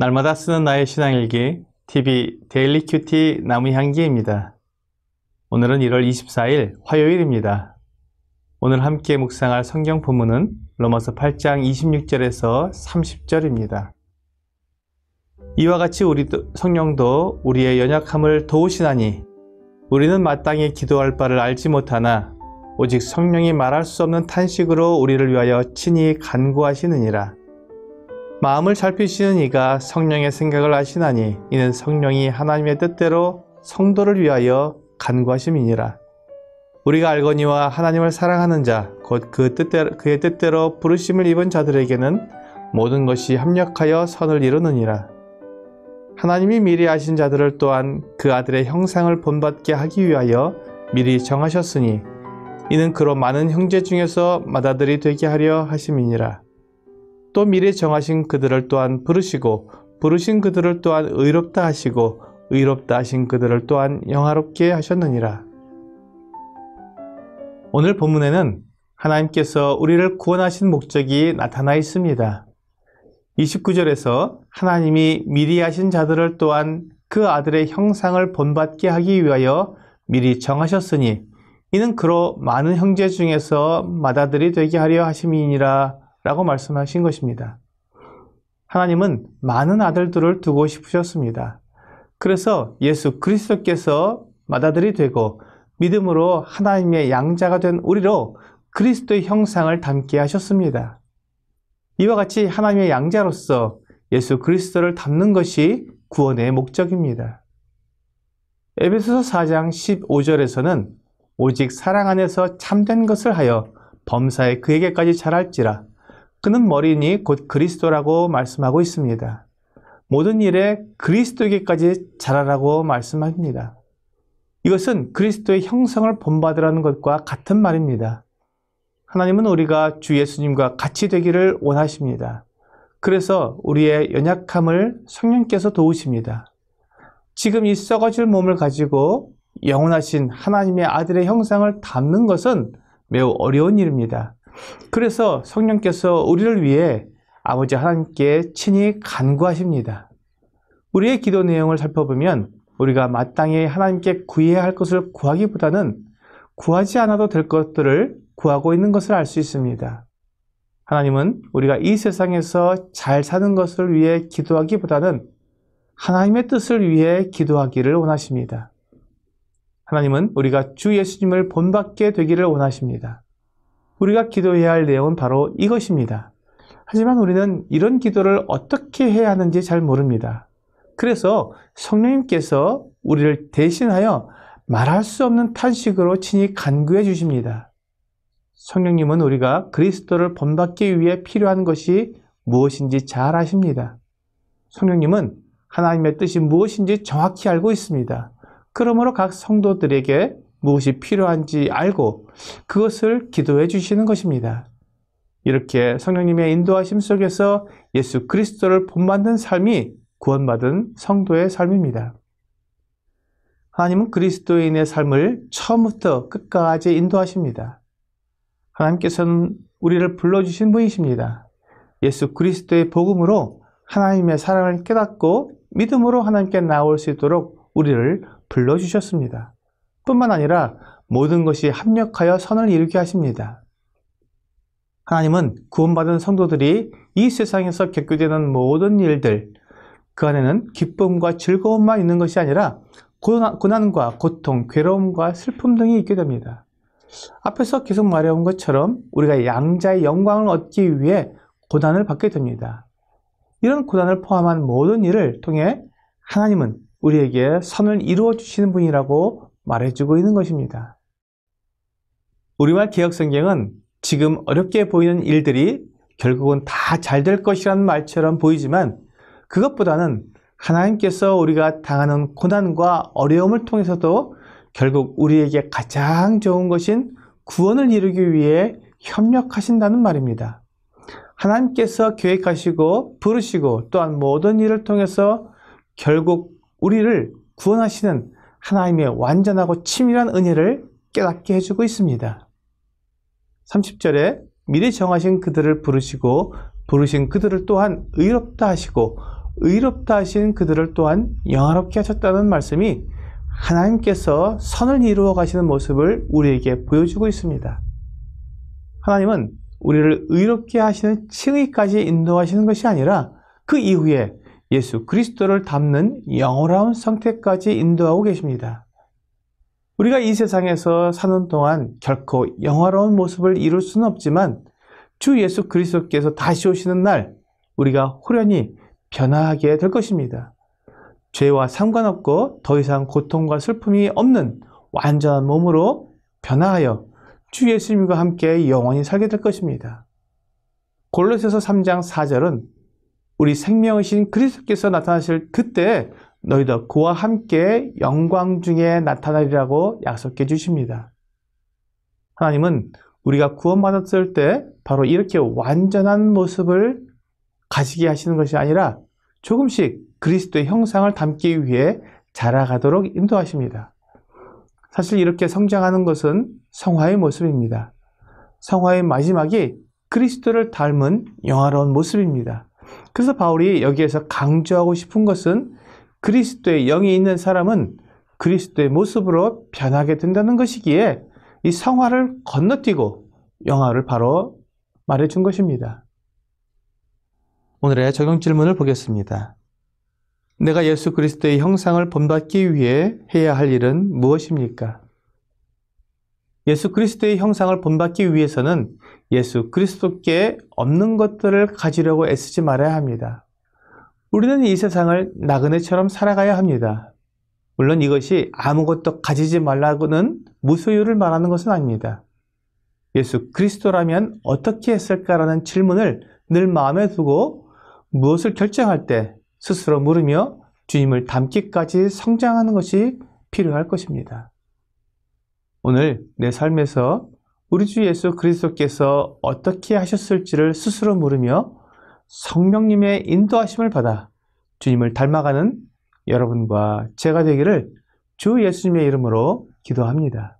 날마다 쓰는 나의 신앙일기 TV 데일리 큐티 나무향기입니다. 오늘은 1월 24일 화요일입니다. 오늘 함께 묵상할 성경 본문은 로마서 8장 26절에서 30절입니다. 이와 같이 우리 성령도 우리의 연약함을 도우시나니 우리는 마땅히 기도할 바를 알지 못하나 오직 성령이 말할 수 없는 탄식으로 우리를 위하여 친히 간구하시느니라. 마음을 살피시는 이가 성령의 생각을 아시나니 이는 성령이 하나님의 뜻대로 성도를 위하여 간구하심이니라. 우리가 알거니와 하나님을 사랑하는 자, 곧그 뜻대로, 그의 뜻대로 부르심을 입은 자들에게는 모든 것이 합력하여 선을 이루느니라. 하나님이 미리 아신 자들을 또한 그 아들의 형상을 본받게 하기 위하여 미리 정하셨으니 이는 그로 많은 형제 중에서 맏아들이 되게 하려 하심이니라. 또 미리 정하신 그들을 또한 부르시고 부르신 그들을 또한 의롭다 하시고 의롭다 하신 그들을 또한 영화롭게 하셨느니라. 오늘 본문에는 하나님께서 우리를 구원하신 목적이 나타나 있습니다. 29절에서 하나님이 미리 하신 자들을 또한 그 아들의 형상을 본받게 하기 위하여 미리 정하셨으니 이는 그로 많은 형제 중에서 맏아들이 되게 하려 하심이니라 라고 말씀하신 것입니다. 하나님은 많은 아들들을 두고 싶으셨습니다. 그래서 예수 그리스도께서 마다들이 되고 믿음으로 하나님의 양자가 된 우리로 그리스도의 형상을 담게 하셨습니다. 이와 같이 하나님의 양자로서 예수 그리스도를 담는 것이 구원의 목적입니다. 에베소서 4장 15절에서는 오직 사랑 안에서 참된 것을 하여 범사에 그에게까지 자랄지라 그는 머리니 곧 그리스도라고 말씀하고 있습니다. 모든 일에 그리스도에게까지 자라라고 말씀합니다. 이것은 그리스도의 형성을 본받으라는 것과 같은 말입니다. 하나님은 우리가 주 예수님과 같이 되기를 원하십니다. 그래서 우리의 연약함을 성령께서 도우십니다. 지금 이 썩어질 몸을 가지고 영원하신 하나님의 아들의 형상을 담는 것은 매우 어려운 일입니다. 그래서 성령께서 우리를 위해 아버지 하나님께 친히 간구하십니다. 우리의 기도 내용을 살펴보면 우리가 마땅히 하나님께 구해야 할 것을 구하기보다는 구하지 않아도 될 것들을 구하고 있는 것을 알 수 있습니다. 하나님은 우리가 이 세상에서 잘 사는 것을 위해 기도하기보다는 하나님의 뜻을 위해 기도하기를 원하십니다. 하나님은 우리가 주 예수님을 본받게 되기를 원하십니다. 우리가 기도해야 할 내용은 바로 이것입니다. 하지만 우리는 이런 기도를 어떻게 해야 하는지 잘 모릅니다. 그래서 성령님께서 우리를 대신하여 말할 수 없는 탄식으로 친히 간구해 주십니다. 성령님은 우리가 그리스도를 본받기 위해 필요한 것이 무엇인지 잘 아십니다. 성령님은 하나님의 뜻이 무엇인지 정확히 알고 있습니다. 그러므로 각 성도들에게 무엇이 필요한지 알고 그것을 기도해 주시는 것입니다. 이렇게 성령님의 인도하심 속에서 예수 그리스도를 본받는 삶이 구원받은 성도의 삶입니다. 하나님은 그리스도인의 삶을 처음부터 끝까지 인도하십니다. 하나님께서는 우리를 불러주신 분이십니다. 예수 그리스도의 복음으로 하나님의 사랑을 깨닫고 믿음으로 하나님께 나올 수 있도록 우리를 불러주셨습니다. 뿐만 아니라 모든 것이 합력하여 선을 이루게 하십니다. 하나님은 구원받은 성도들이 이 세상에서 겪게 되는 모든 일들, 그 안에는 기쁨과 즐거움만 있는 것이 아니라 고난과 고통, 괴로움과 슬픔 등이 있게 됩니다. 앞에서 계속 말해온 것처럼 우리가 양자의 영광을 얻기 위해 고난을 받게 됩니다. 이런 고난을 포함한 모든 일을 통해 하나님은 우리에게 선을 이루어 주시는 분이라고 말해주고 있는 것입니다. 우리말 개혁성경은 지금 어렵게 보이는 일들이 결국은 다 잘 될 것이라는 말처럼 보이지만 그것보다는 하나님께서 우리가 당하는 고난과 어려움을 통해서도 결국 우리에게 가장 좋은 것인 구원을 이루기 위해 협력하신다는 말입니다. 하나님께서 계획하시고 부르시고 또한 모든 일을 통해서 결국 우리를 구원하시는 하나님의 완전하고 치밀한 은혜를 깨닫게 해주고 있습니다. 30절에 미리 정하신 그들을 부르시고 부르신 그들을 또한 의롭다 하시고 의롭다 하신 그들을 또한 영화롭게 하셨다는 말씀이 하나님께서 선을 이루어 가시는 모습을 우리에게 보여주고 있습니다. 하나님은 우리를 의롭게 하시는 층위까지 인도하시는 것이 아니라 그 이후에 예수 그리스도를 닮는 영어라운 상태까지 인도하고 계십니다. 우리가 이 세상에서 사는 동안 결코 영화로운 모습을 이룰 수는 없지만 주 예수 그리스도께서 다시 오시는 날 우리가 호련히 변화하게 될 것입니다. 죄와 상관없고 더 이상 고통과 슬픔이 없는 완전한 몸으로 변화하여 주 예수님과 함께 영원히 살게 될 것입니다. 골로새서 3장 4절은 우리 생명이신 그리스도께서 나타나실 그때 너희도 그와 함께 영광 중에 나타나리라고 약속해 주십니다. 하나님은 우리가 구원받았을 때 바로 이렇게 완전한 모습을 가지게 하시는 것이 아니라 조금씩 그리스도의 형상을 담기 위해 자라가도록 인도하십니다. 사실 이렇게 성장하는 것은 성화의 모습입니다. 성화의 마지막이 그리스도를 닮은 영화로운 모습입니다. 그래서 바울이 여기에서 강조하고 싶은 것은 그리스도의 영이 있는 사람은 그리스도의 모습으로 변하게 된다는 것이기에 이 성화를 건너뛰고 영화를 바로 말해준 것입니다. 오늘의 적용 질문을 보겠습니다. 내가 예수 그리스도의 형상을 본받기 위해 해야 할 일은 무엇입니까? 예수 그리스도의 형상을 본받기 위해서는 예수 그리스도께 없는 것들을 가지려고 애쓰지 말아야 합니다. 우리는 이 세상을 나그네처럼 살아가야 합니다. 물론 이것이 아무것도 가지지 말라고는 무소유를 말하는 것은 아닙니다. 예수 그리스도라면 어떻게 했을까라는 질문을 늘 마음에 두고 무엇을 결정할 때 스스로 물으며 주님을 닮기까지 성장하는 것이 필요할 것입니다. 오늘 내 삶에서 우리 주 예수 그리스도께서 어떻게 하셨을지를 스스로 물으며 성령님의 인도하심을 받아 주님을 닮아가는 여러분과 제가 되기를 주 예수님의 이름으로 기도합니다.